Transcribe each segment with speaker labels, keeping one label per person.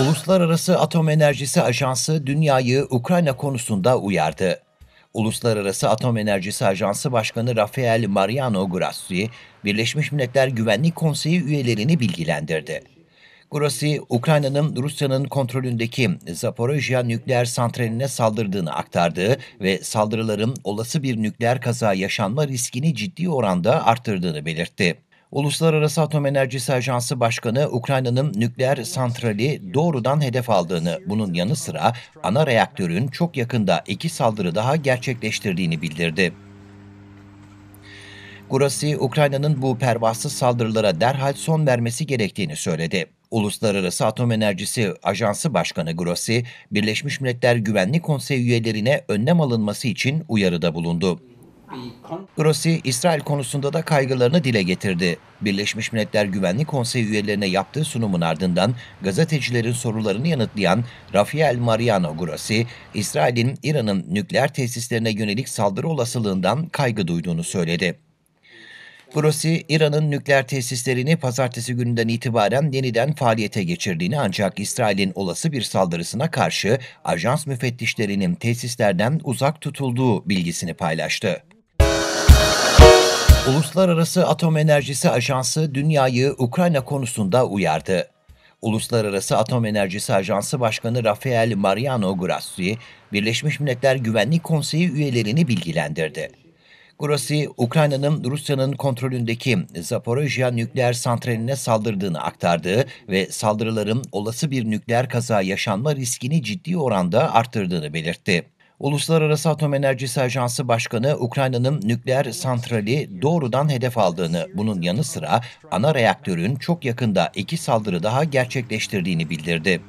Speaker 1: Uluslararası Atom Enerjisi Ajansı dünyayı Ukrayna konusunda uyardı. Uluslararası Atom Enerjisi Ajansı Başkanı Rafael Mariano Grassi, Birleşmiş Milletler Güvenlik Konseyi üyelerini bilgilendirdi. Grassi, Ukrayna'nın Rusya'nın kontrolündeki Zaporojya nükleer santraline saldırdığını aktardığı ve saldırıların olası bir nükleer kaza yaşanma riskini ciddi oranda arttırdığını belirtti. Uluslararası Atom Enerjisi Ajansı Başkanı Ukrayna'nın nükleer santrali doğrudan hedef aldığını, bunun yanı sıra ana reaktörün çok yakında iki saldırı daha gerçekleştirdiğini bildirdi. Grossi, Ukrayna'nın bu pervasız saldırılara derhal son vermesi gerektiğini söyledi. Uluslararası Atom Enerjisi Ajansı Başkanı Grossi, Birleşmiş Milletler Güvenlik Konseyi üyelerine önlem alınması için uyarıda bulundu. Grossi, İsrail konusunda da kaygılarını dile getirdi. Birleşmiş Milletler Güvenlik Konseyi üyelerine yaptığı sunumun ardından gazetecilerin sorularını yanıtlayan Rafael Mariano Grossi, İsrail'in İran'ın nükleer tesislerine yönelik saldırı olasılığından kaygı duyduğunu söyledi. Grossi, İran'ın nükleer tesislerini pazartesi gününden itibaren yeniden faaliyete geçirdiğini ancak İsrail'in olası bir saldırısına karşı ajans müfettişlerinin tesislerden uzak tutulduğu bilgisini paylaştı. Uluslararası Atom Enerjisi Ajansı dünyayı Ukrayna konusunda uyardı. Uluslararası Atom Enerjisi Ajansı Başkanı Rafael Mariano Grassi, Birleşmiş Milletler Güvenlik Konseyi üyelerini bilgilendirdi. Grassi, Ukrayna'nın Rusya'nın kontrolündeki Zaporojya nükleer santraline saldırdığını aktardığı ve saldırıların olası bir nükleer kaza yaşanma riskini ciddi oranda arttırdığını belirtti. Uluslararası Atom Enerjisi Ajansı Başkanı Ukrayna'nın nükleer santrali doğrudan hedef aldığını, bunun yanı sıra ana reaktörün çok yakında iki saldırı daha gerçekleştirdiğini bildirdi.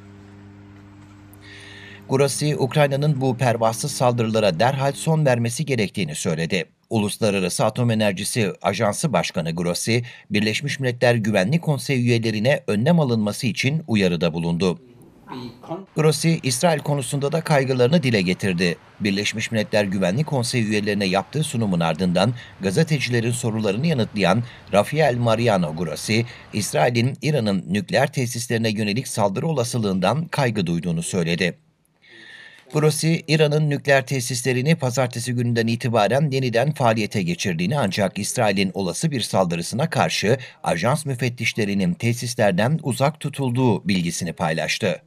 Speaker 1: Grossi, Ukrayna'nın bu pervasız saldırılara derhal son vermesi gerektiğini söyledi. Uluslararası Atom Enerjisi Ajansı Başkanı Grossi, Birleşmiş Milletler Güvenlik Konseyi üyelerine önlem alınması için uyarıda bulundu. Grossi, İsrail konusunda da kaygılarını dile getirdi. Birleşmiş Milletler Güvenlik Konseyi üyelerine yaptığı sunumun ardından gazetecilerin sorularını yanıtlayan Rafael Mariano Grossi, İsrail'in İran'ın nükleer tesislerine yönelik saldırı olasılığından kaygı duyduğunu söyledi. Grossi, İran'ın nükleer tesislerini pazartesi gününden itibaren yeniden faaliyete geçirdiğini ancak İsrail'in olası bir saldırısına karşı ajans müfettişlerinin tesislerden uzak tutulduğu bilgisini paylaştı.